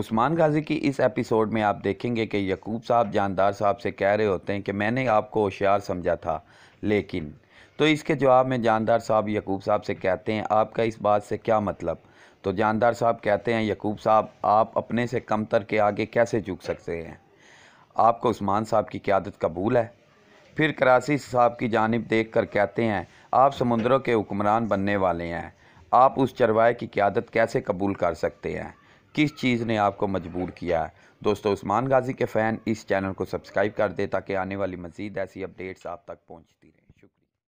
उस्मान गाजी की इस एपिसोड में आप देखेंगे कि यकूब साहब जानदार साहब से कह रहे होते हैं कि मैंने आपको होशियार समझा था लेकिन तो इसके जवाब में जानदार साहब यकूब साहब से कहते हैं आपका इस बात से क्या मतलब तो जानदार साहब कहते हैं यकूब साहब आप अपने से कमतर के आगे कैसे झुक सकते हैं आपको उस्मान साहब की क्यादत कबूल है फिर कराची साहब की जानब देख कर कहते हैं आप समुद्रों के हुक्मरान बनने वाले हैं आप उस चरवाए की क्यादत कैसे कबूल कर सकते हैं किस चीज़ ने आपको मजबूर किया है दोस्तों उस्मान गाजी के फ़ैन इस चैनल को सब्सक्राइब कर दे ताकि आने वाली मज़ीद ऐसी अपडेट्स आप तक पहुँचती रहें